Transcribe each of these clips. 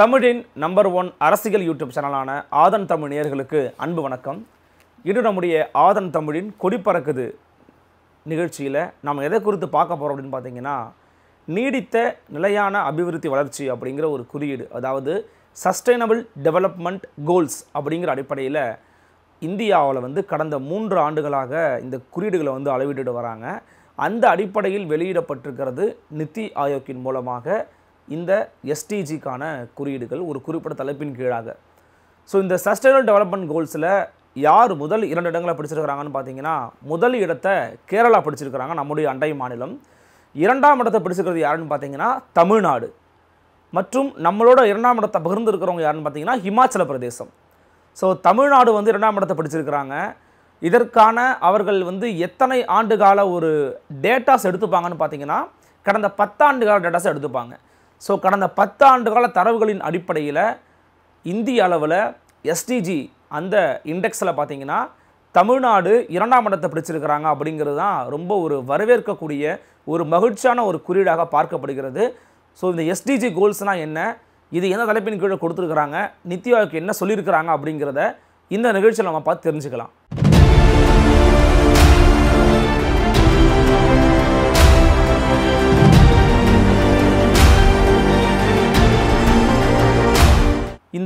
தமிழின் number one அரசியல் YouTube சேனலான ஆதன் தமிழ் நேர்களுக்கு அன்பு வணக்கம் இன்று நம்முடைய ஆதன் தமிழின் கொடிப்பறக்குது நிகழ்ச்சியில் நாம் எதை குறித்து பார்க்க போகிறோம் அப்படின்னு பார்த்தீங்கன்னா நீடித்த நிலையான அபிவிருத்தி வளர்ச்சி அப்படிங்கிற ஒரு குறியீடு அதாவது சஸ்டைனபிள் டெவலப்மெண்ட் கோல்ஸ் அப்படிங்கிற அடிப்படையில் இந்தியாவில் வந்து கடந்த மூன்று ஆண்டுகளாக இந்த குறியீடுகளை வந்து அளவிட்டுட்டு வராங்க அந்த அடிப்படையில் வெளியிடப்பட்டிருக்கிறது நித்தி ஆயோக்கின் மூலமாக இந்த எஸ்டிஜிக்கான குறியீடுகள் ஒரு குறிப்பிட்ட தலைப்பின் கீழாக ஸோ இந்த சஸ்டைனல் டெவலப்மெண்ட் கோல்ஸில் யார் முதல் இரண்டு இடங்களை பிடிச்சிருக்கிறாங்கன்னு பார்த்தீங்கன்னா முதல் இடத்தை கேரளா பிடிச்சிருக்கிறாங்க நம்முடைய அண்டை மாநிலம் இரண்டாம் இடத்தை பிடிச்சிருக்கிறது யாருன்னு பார்த்தீங்கன்னா தமிழ்நாடு மற்றும் நம்மளோட இரண்டாம் இடத்தை பகிர்ந்து இருக்கிறவங்க யாருன்னு பார்த்தீங்கன்னா ஹிமாச்சல பிரதேசம் ஸோ தமிழ்நாடு வந்து இரண்டாம் இடத்தை பிடிச்சிருக்கிறாங்க இதற்கான அவர்கள் வந்து எத்தனை ஆண்டு கால ஒரு டேட்டாஸ் எடுத்துப்பாங்கன்னு பார்த்தீங்கன்னா கடந்த பத்தாண்டு கால டேட்டாஸ் எடுத்துப்பாங்க ஸோ கடந்த ஆண்டு கால தரவுகளின் அடிப்படையில் இந்திய அளவில் எஸ்டிஜி அந்த இண்டெக்ஸில் பார்த்தீங்கன்னா தமிழ்நாடு இரண்டாம் இடத்தை பிடிச்சிருக்கிறாங்க அப்படிங்கிறது தான் ரொம்ப ஒரு வரவேற்கக்கூடிய ஒரு மகிழ்ச்சியான ஒரு குறியீடாக பார்க்கப்படுகிறது ஸோ இந்த எஸ்டிஜி கோல்ஸ்னால் என்ன இது என்ன தலைப்பின் கீழே கொடுத்துருக்குறாங்க நித்தி என்ன சொல்லியிருக்கிறாங்க அப்படிங்கிறத இந்த நிகழ்ச்சியில் நம்ம பார்த்து தெரிஞ்சுக்கலாம்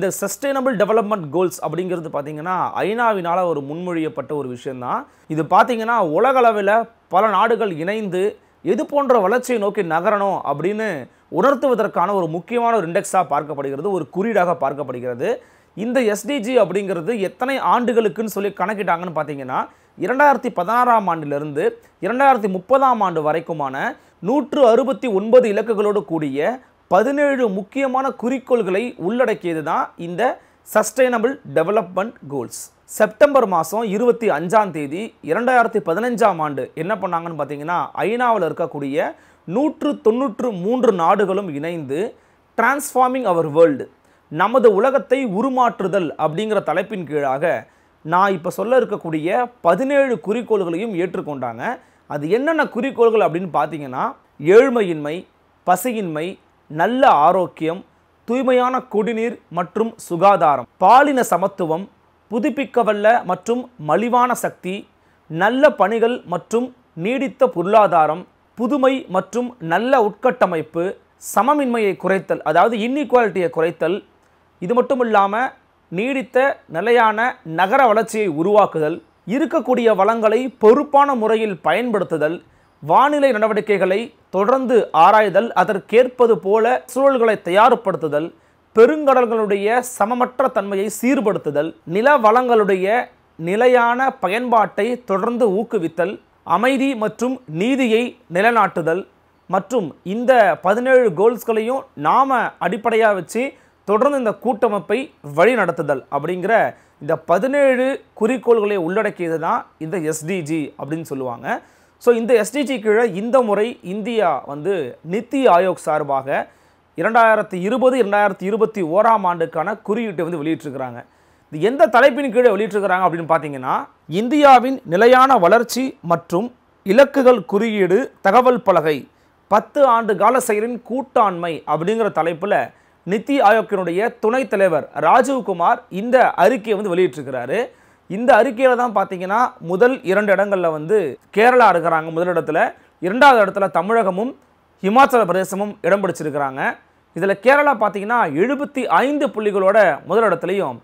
இந்த சஸ்டைனபிள் டெவலப்மெண்ட் கோல்ஸ் அப்படிங்கிறது பார்த்தீங்கன்னா ஐநாவினால் ஒரு முன்மொழியப்பட்ட ஒரு விஷயந்தான் இது பார்த்திங்கன்னா உலகளவில் பல நாடுகள் இணைந்து எது போன்ற வளர்ச்சியை நோக்கி நகரணும் அப்படின்னு உணர்த்துவதற்கான ஒரு முக்கியமான ஒரு இண்டெக்ஸாக பார்க்கப்படுகிறது ஒரு குறியீடாக பார்க்கப்படுகிறது இந்த எஸ்டிஜி அப்படிங்கிறது எத்தனை ஆண்டுகளுக்குன்னு சொல்லி கணக்கிட்டாங்கன்னு பார்த்தீங்கன்னா இரண்டாயிரத்தி பதினாறாம் ஆண்டிலிருந்து இரண்டாயிரத்தி முப்பதாம் ஆண்டு வரைக்குமான நூற்று அறுபத்தி ஒன்பது இலக்குகளோடு கூடிய பதினேழு முக்கியமான குறிக்கோள்களை உள்ளடக்கியது தான் இந்த சஸ்டைனபிள் டெவலப்மெண்ட் கோல்ஸ் செப்டம்பர் மாதம் இருபத்தி அஞ்சாம் தேதி இரண்டாயிரத்தி பதினஞ்சாம் ஆண்டு என்ன பண்ணாங்கன்னு பார்த்தீங்கன்னா ஐநாவில் இருக்கக்கூடிய நூற்று தொண்ணூற்று மூன்று நாடுகளும் இணைந்து டிரான்ஸ்ஃபார்மிங் அவர் வேர்ல்டு நமது உலகத்தை உருமாற்றுதல் அப்படிங்கிற தலைப்பின் கீழாக நான் இப்போ சொல்ல இருக்கக்கூடிய பதினேழு குறிக்கோள்களையும் ஏற்றுக்கொண்டாங்க அது என்னென்ன குறிக்கோள்கள் அப்படின்னு பார்த்தீங்கன்னா ஏழ்மையின்மை பசியின்மை நல்ல ஆரோக்கியம் தூய்மையான குடிநீர் மற்றும் சுகாதாரம் பாலின சமத்துவம் புதுப்பிக்கவல்ல மற்றும் மலிவான சக்தி நல்ல பணிகள் மற்றும் நீடித்த பொருளாதாரம் புதுமை மற்றும் நல்ல உட்கட்டமைப்பு சமமின்மையை குறைத்தல் அதாவது இன்இக்வாலிட்டியை குறைத்தல் இது மட்டும் இல்லாமல் நீடித்த நிலையான நகர வளர்ச்சியை உருவாக்குதல் இருக்கக்கூடிய வளங்களை பொறுப்பான முறையில் பயன்படுத்துதல் வானிலை நடவடிக்கைகளை தொடர்ந்து ஆராய்தல் அதற்கேற்பது போல சூழல்களை தயார்படுத்துதல் பெருங்கடல்களுடைய சமமற்ற தன்மையை சீர்படுத்துதல் நில வளங்களுடைய நிலையான பயன்பாட்டை தொடர்ந்து ஊக்குவித்தல் அமைதி மற்றும் நீதியை நிலநாட்டுதல் மற்றும் இந்த பதினேழு கோல்ஸ்களையும் நாம் அடிப்படையாக வச்சு தொடர்ந்து இந்த கூட்டமைப்பை வழிநடத்துதல் அப்படிங்கிற இந்த பதினேழு குறிக்கோள்களை உள்ளடக்கியது தான் இந்த எஸ்டிஜி அப்படின்னு சொல்லுவாங்க ஸோ இந்த எஸ்டிஜி கீழே இந்த முறை இந்தியா வந்து நித்தி ஆயோக் சார்பாக இரண்டாயிரத்தி இருபது இரண்டாயிரத்தி இருபத்தி ஓராம் ஆண்டுக்கான குறியீட்டை வந்து வெளியிட்டிருக்கிறாங்க இது எந்த தலைப்பின் கீழே வெளியிட்டிருக்கிறாங்க அப்படின்னு பார்த்தீங்கன்னா இந்தியாவின் நிலையான வளர்ச்சி மற்றும் இலக்குகள் குறியீடு தகவல் பலகை பத்து ஆண்டு கால செயலின் கூட்டாண்மை அப்படிங்கிற தலைப்பில் நித்தி ஆயோக்கினுடைய துணைத் தலைவர் ராஜீவ்குமார் இந்த அறிக்கையை வந்து வெளியிட்டிருக்கிறாரு இந்த அறிக்கையில் தான் பார்த்தீங்கன்னா முதல் இரண்டு இடங்களில் வந்து கேரளா இருக்கிறாங்க முதலிடத்தில் இரண்டாவது இடத்துல தமிழகமும் இமாச்சல பிரதேசமும் இடம் பிடிச்சிருக்கிறாங்க இதில் கேரளா பார்த்தீங்கன்னா எழுபத்தி ஐந்து புள்ளிகளோட முதலிடத்துலையும்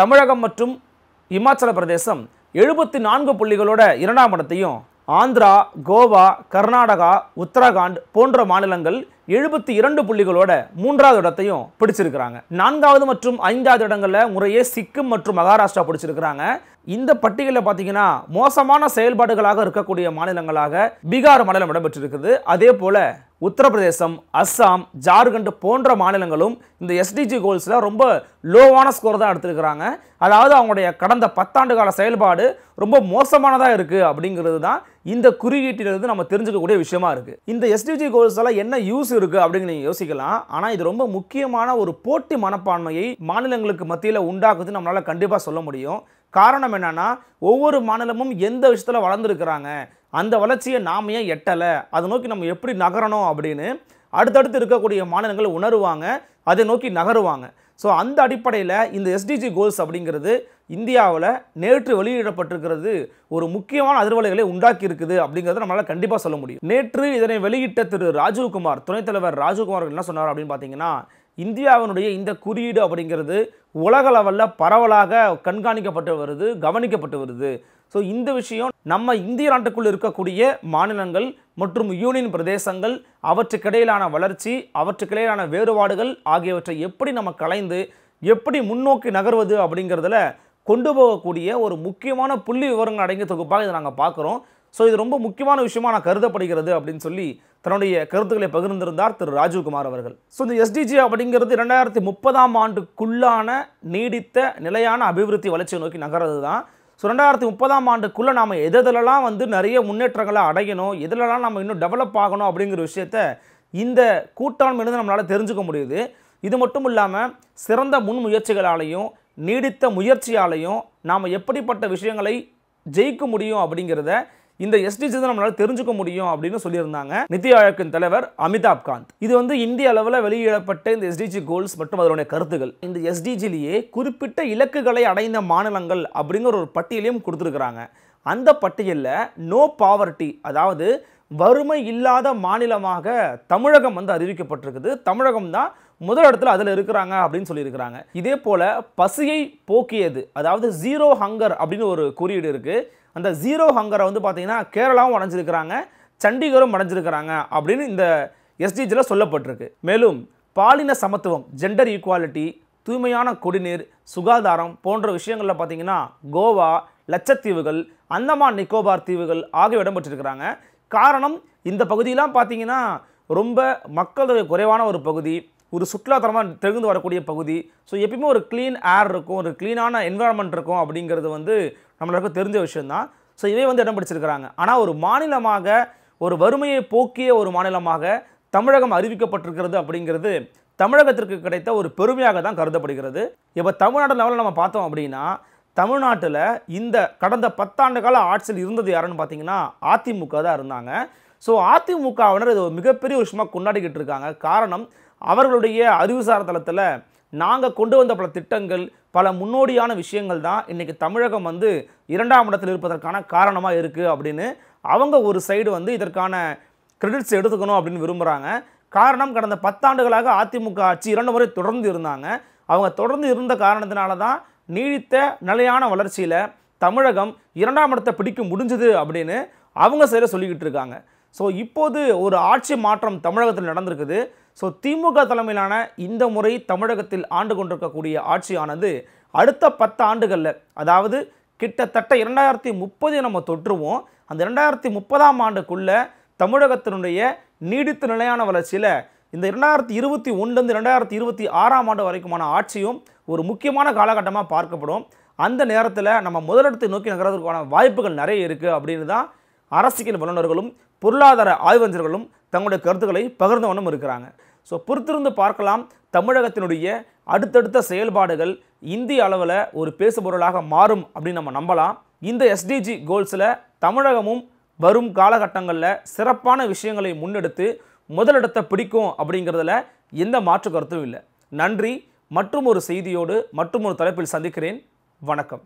தமிழகம் மற்றும் இமாச்சல பிரதேசம் எழுபத்தி நான்கு புள்ளிகளோட இரண்டாம் இடத்தையும் ஆந்திரா கோவா கர்நாடகா உத்தரகாண்ட் போன்ற மாநிலங்கள் எழுபத்தி இரண்டு புள்ளிகளோட மூன்றாவது இடத்தையும் பிடிச்சிருக்கிறாங்க நான்காவது மற்றும் ஐந்தாவது இடங்களில் முறையே சிக்கிம் மற்றும் மகாராஷ்டிரா பிடிச்சிருக்கிறாங்க இந்த பட்டியலில் பார்த்தீங்கன்னா மோசமான செயல்பாடுகளாக இருக்கக்கூடிய மாநிலங்களாக பீகார் மாநிலம் இடம்பெற்றிருக்குது அதே போல உத்தரப்பிரதேசம் அஸ்ஸாம் ஜார்க்கண்ட் போன்ற மாநிலங்களும் இந்த எஸ்டிஜி கோல்ஸில் ரொம்ப லோவான ஸ்கோர் தான் எடுத்துருக்கிறாங்க அதாவது அவங்களுடைய கடந்த பத்தாண்டு கால செயல்பாடு ரொம்ப மோசமானதாக இருக்குது அப்படிங்கிறது தான் இந்த குறியீட்டிலிருந்து நம்ம தெரிஞ்சுக்கக்கூடிய விஷயமா இருக்குது இந்த எஸ்டிஜி கோல்ஸால் என்ன யூஸ் இருக்குது அப்படிங்கிற நீங்கள் யோசிக்கலாம் ஆனால் இது ரொம்ப முக்கியமான ஒரு போட்டி மனப்பான்மையை மாநிலங்களுக்கு மத்தியில் உண்டாக்குது நம்மளால் கண்டிப்பாக சொல்ல முடியும் காரணம் என்னென்னா ஒவ்வொரு மாநிலமும் எந்த விஷயத்தில் வளர்ந்துருக்கிறாங்க அந்த வளர்ச்சியை நாம ஏன் எட்டலை அதை நோக்கி நம்ம எப்படி நகரணும் அப்படின்னு அடுத்தடுத்து இருக்கக்கூடிய மாநிலங்கள் உணருவாங்க அதை நோக்கி நகருவாங்க ஸோ அந்த அடிப்படையில் இந்த எஸ்டிஜி கோல்ஸ் அப்படிங்கிறது இந்தியாவில் நேற்று வெளியிடப்பட்டிருக்கிறது ஒரு முக்கியமான அதிர்வலைகளை உண்டாக்கி இருக்குது அப்படிங்கிறத நம்மளால் கண்டிப்பாக சொல்ல முடியும் நேற்று இதனை வெளியிட்ட திரு ராஜீவ்குமார் துணைத் தலைவர் ராஜீவ்குமார் என்ன சொன்னார் அப்படின்னு பார்த்தீங்கன்னா இந்தியாவினுடைய இந்த குறியீடு அப்படிங்கிறது உலக பரவலாக கண்காணிக்கப்பட்டு வருது கவனிக்கப்பட்டு வருது ஸோ இந்த விஷயம் நம்ம இந்திய நாட்டுக்குள் இருக்கக்கூடிய மாநிலங்கள் மற்றும் யூனியன் பிரதேசங்கள் அவற்றுக்கிடையிலான வளர்ச்சி அவற்றுக்கிடையிலான வேறுபாடுகள் ஆகியவற்றை எப்படி நம்ம கலைந்து எப்படி முன்னோக்கி நகர்வது அப்படிங்கிறதுல கொண்டு போகக்கூடிய ஒரு முக்கியமான புள்ளி விவரங்கள் அடங்கிய தொகுப்பாக இதை நாங்கள் பார்க்குறோம் ஸோ இது ரொம்ப முக்கியமான விஷயமா நான் கருதப்படுகிறது அப்படின்னு சொல்லி தன்னுடைய கருத்துக்களை பகிர்ந்திருந்தார் திரு ராஜீவ்குமார் அவர்கள் ஸோ இந்த எஸ்டிஜி அப்படிங்கிறது ரெண்டாயிரத்தி முப்பதாம் ஆண்டுக்குள்ளான நீடித்த நிலையான அபிவிருத்தி வளர்ச்சியை நோக்கி நகர்றது தான் ஸோ ரெண்டாயிரத்தி முப்பதாம் ஆண்டுக்குள்ளே நாம் எதெல்லாம் வந்து நிறைய முன்னேற்றங்களை அடையணும் எதிலெல்லாம் நம்ம இன்னும் டெவலப் ஆகணும் அப்படிங்கிற விஷயத்த இந்த கூட்டாண்மையிலிருந்து நம்மளால் தெரிஞ்சுக்க முடியுது இது மட்டும் இல்லாமல் சிறந்த முன்முயற்சிகளாலையும் நீடித்த முயற்சியாலையும் நாம் எப்படிப்பட்ட விஷயங்களை ஜெயிக்க முடியும் அப்படிங்கிறத இந்த எஸ்டிஜிஸ் நம்மளால் தெரிஞ்சுக்க முடியும் அப்படின்னு சொல்லியிருந்தாங்க நிதி ஆயோக்கின் தலைவர் அமிதாப் காந்த் இது வந்து இந்திய அளவில் வெளியிடப்பட்ட இந்த எஸ்டிஜி கோல்ஸ் மற்றும் அதனுடைய கருத்துகள் இந்த எஸ்டிஜிலேயே குறிப்பிட்ட இலக்குகளை அடைந்த மாநிலங்கள் அப்படிங்கிற ஒரு பட்டியலையும் கொடுத்துருக்குறாங்க அந்த பட்டியலில் நோ பாவர்ட்டி அதாவது வறுமை இல்லாத மாநிலமாக தமிழகம் வந்து அறிவிக்கப்பட்டிருக்குது தமிழகம் தான் முதல் இடத்துல அதில் இருக்கிறாங்க அப்படின்னு சொல்லியிருக்கிறாங்க இதே போல் பசியை போக்கியது அதாவது ஜீரோ ஹங்கர் அப்படின்னு ஒரு குறியீடு இருக்குது அந்த ஜீரோ ஹங்கரை வந்து பார்த்திங்கன்னா கேரளாவும் அடைஞ்சிருக்கிறாங்க சண்டிகரும் அடைஞ்சிருக்கிறாங்க அப்படின்னு இந்த எஸ்டிஜியில் சொல்லப்பட்டிருக்கு மேலும் பாலின சமத்துவம் ஜெண்டர் ஈக்குவாலிட்டி தூய்மையான குடிநீர் சுகாதாரம் போன்ற விஷயங்களில் பார்த்திங்கன்னா கோவா லட்சத்தீவுகள் அந்தமான் நிக்கோபார் தீவுகள் ஆகிய இடம் பெற்றிருக்கிறாங்க காரணம் இந்த பகுதியெலாம் பார்த்திங்கன்னா ரொம்ப மக்கள் தொகை குறைவான ஒரு பகுதி ஒரு சுற்றுலாத்தலமாக தெரிந்து வரக்கூடிய பகுதி ஸோ எப்பயுமே ஒரு க்ளீன் ஏர் இருக்கும் ஒரு க்ளீனான என்வரான்மெண்ட் இருக்கும் அப்படிங்கிறது வந்து நம்மளுக்கு தெரிஞ்ச விஷயந்தான் ஸோ இவை வந்து இடம் பிடிச்சிருக்கிறாங்க ஆனால் ஒரு மாநிலமாக ஒரு வறுமையை போக்கிய ஒரு மாநிலமாக தமிழகம் அறிவிக்கப்பட்டிருக்கிறது அப்படிங்கிறது தமிழகத்திற்கு கிடைத்த ஒரு பெருமையாக தான் கருதப்படுகிறது இப்போ தமிழ்நாடு லெவலில் நம்ம பார்த்தோம் அப்படின்னா தமிழ்நாட்டில் இந்த கடந்த பத்தாண்டு கால ஆட்சியில் இருந்தது யாருன்னு பார்த்தீங்கன்னா அதிமுக தான் இருந்தாங்க ஸோ அதிமுகவினர் இது மிகப்பெரிய விஷயமாக கொண்டாடிக்கிட்டு இருக்காங்க காரணம் அவர்களுடைய அறிவுசார தளத்தில் நாங்கள் கொண்டு வந்த பல திட்டங்கள் பல முன்னோடியான விஷயங்கள் தான் இன்றைக்கி தமிழகம் வந்து இரண்டாம் இடத்தில் இருப்பதற்கான காரணமாக இருக்குது அப்படின்னு அவங்க ஒரு சைடு வந்து இதற்கான கிரெடிட்ஸ் எடுத்துக்கணும் அப்படின்னு விரும்புகிறாங்க காரணம் கடந்த பத்தாண்டுகளாக அதிமுக ஆட்சி இரண்டு முறை தொடர்ந்து இருந்தாங்க அவங்க தொடர்ந்து இருந்த காரணத்தினால தான் நீடித்த நிலையான வளர்ச்சியில் தமிழகம் இரண்டாம் இடத்தை பிடிக்க முடிஞ்சுது அப்படின்னு அவங்க சரியாக சொல்லிக்கிட்டு இருக்காங்க ஸோ இப்போது ஒரு ஆட்சி மாற்றம் தமிழகத்தில் நடந்திருக்குது ஸோ திமுக தலைமையிலான இந்த முறை தமிழகத்தில் ஆண்டு கொண்டிருக்கக்கூடிய ஆட்சியானது அடுத்த பத்து ஆண்டுகளில் அதாவது கிட்டத்தட்ட இரண்டாயிரத்தி முப்பது நம்ம தொற்றுவோம் அந்த இரண்டாயிரத்தி முப்பதாம் ஆண்டுக்குள்ளே தமிழகத்தினுடைய நீடித்த நிலையான வளர்ச்சியில் இந்த இரண்டாயிரத்தி இருபத்தி ஒன்றுலேருந்து இரண்டாயிரத்தி இருபத்தி ஆறாம் ஆண்டு வரைக்குமான ஆட்சியும் ஒரு முக்கியமான காலகட்டமாக பார்க்கப்படும் அந்த நேரத்தில் நம்ம முதலிடத்தை நோக்கி நகர்வதற்கான வாய்ப்புகள் நிறைய இருக்குது அப்படின்னு தான் அரசியல் வல்லுநர்களும் பொருளாதார ஆய்வஞ்சர்களும் தங்களுடைய கருத்துக்களை பகிர்ந்து இருக்கிறாங்க ஸோ பொறுத்திருந்து பார்க்கலாம் தமிழகத்தினுடைய அடுத்தடுத்த செயல்பாடுகள் இந்திய அளவில் ஒரு பேசுபொருளாக மாறும் அப்படின்னு நம்ம நம்பலாம் இந்த எஸ்டிஜி கோல்ஸில் தமிழகமும் வரும் காலகட்டங்களில் சிறப்பான விஷயங்களை முன்னெடுத்து முதலிடத்தை பிடிக்கும் அப்படிங்கிறதுல எந்த மாற்று கருத்தும் இல்லை நன்றி மற்றும் ஒரு செய்தியோடு மற்றும் ஒரு தலைப்பில் சந்திக்கிறேன் வணக்கம்